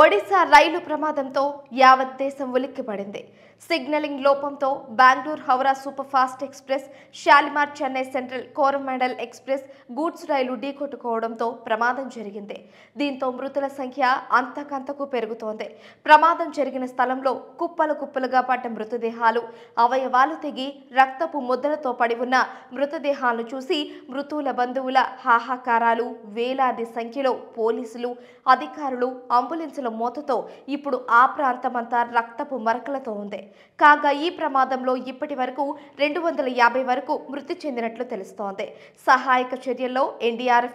ఒడిశా రైలు ప్రమాదంతో యావత్ దేశం ఉలిక్కిపడింది సిగ్నలింగ్ లోపంతో Bengaluru Howrah super fast express Shalimar Chennai central Coromandel express goods రైలు ఢీకొట్టుకోవడంతో ప్రమాదం జరిగింది దీంతో మృతుల సంఖ్య అంతకంతకు పెరుగుతోంది ప్రమాదం జరిగిన స్థలంలో కుప్పలు కుప్పలుగా పడ్డ మృతదేహాలు అవయవాలు తెగి రక్తపు ముద్దలతో పడి ఉన్న మృతదేహాలను చూసి మృతుల బంధువుల హాహాకారాలు వేలాది సంఖ్యలో పోలీసులు అధికారులు అంబులెన్సులు మోతతో ఇప్పుడు ఆ ప్రాంతమంతా రక్తపు మరకలతో ఉంది కాగా ఈ ప్రమాదంలో ఇప్పటి వరకు రెండు వందల యాభై వరకు మృతి చెందినట్లు తెలుస్తోంది సహాయక చర్యల్లో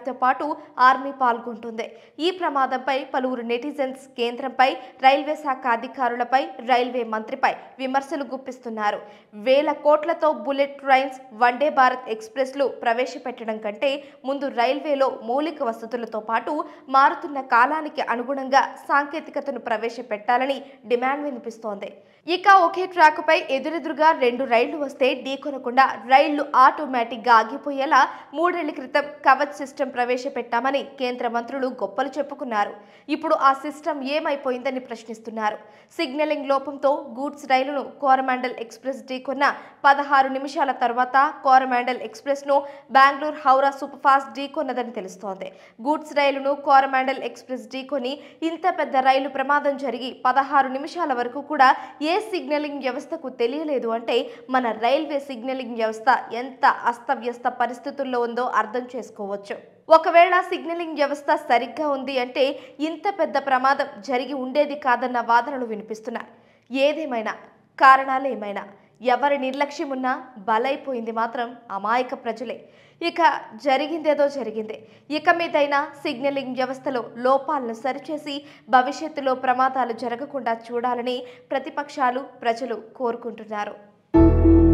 తో పాటు ఆర్మీ పాల్గొంటుంది ఈ ప్రమాదంపై పలువురు నెటిజన్స్ కేంద్రంపై రైల్వే శాఖ అధికారులపై రైల్వే మంత్రిపై విమర్శలు గుప్పిస్తున్నారు వేల కోట్లతో బుల్లెట్ ట్రైన్స్ వన్డే భారత్ ఎక్స్ప్రెస్లు ప్రవేశపెట్టడం కంటే ముందు రైల్వేలో మౌలిక వసతులతో పాటు మారుతున్న కాలానికి అనుగుణంగా సాంకేతికతను ప్రవేశపెట్టాలని డిమాండ్ వినిపిస్తోంది ఇక ఒకే ట్రాక్పై ఎదురెదురుగా రెండు రైళ్లు వస్తే ఢీకొనకుండా రైళ్లు ఆటోమేటిక్గా ఆగిపోయేలా మూడేళ్ల క్రితం కవచ్ సిస్టమ్ ప్రవేశపెట్టామని కేంద్ర మంత్రులు గొప్పలు చెప్పుకున్నారు ఇప్పుడు ఆ సిస్టమ్ ఏమైపోయిందని ప్రశ్నిస్తున్నారు సిగ్నలింగ్ లోపంతో గూడ్స్ రైలును కోరమాండల్ ఎక్స్ప్రెస్ ఢీకొన్న పదహారు నిమిషాల తర్వాత కోరమాండల్ ఎక్స్ప్రెస్ను బెంగళూరు హౌరా ఫాస్ట్ ఢీకొన్నదని తెలుస్తోంది గూడ్స్ రైలును కోరమాండల్ ఎక్స్ప్రెస్ ఢీకొని ఇంత పెద్ద రైలు ప్రమాదం జరిగి పదహారు నిమిషాల వరకు కూడా ఏ సిగ్నలింగ్ వ్యవస్థకు తెలియలేదు అంటే మన రైల్వే సిగ్నలింగ్ వ్యవస్థ ఎంత అస్తవ్యస్త పరిస్థితుల్లో ఉందో అర్థం చేసుకోవచ్చు ఒకవేళ సిగ్నలింగ్ వ్యవస్థ సరిగ్గా ఉంది అంటే ఇంత పెద్ద ప్రమాదం జరిగి ఉండేది కాదన్న వాదనలు వినిపిస్తున్నాయి ఏదేమైనా కారణాలు ఏమైనా ఎవరి నిర్లక్ష్యమున్నా బలైపోయింది మాత్రం అమాయక ప్రజలే ఇక జరిగిందేదో జరిగిందే ఇక మీదైనా సిగ్నలింగ్ వ్యవస్థలో లోపాలను సరిచేసి భవిష్యత్తులో ప్రమాదాలు జరగకుండా చూడాలని ప్రతిపక్షాలు ప్రజలు కోరుకుంటున్నారు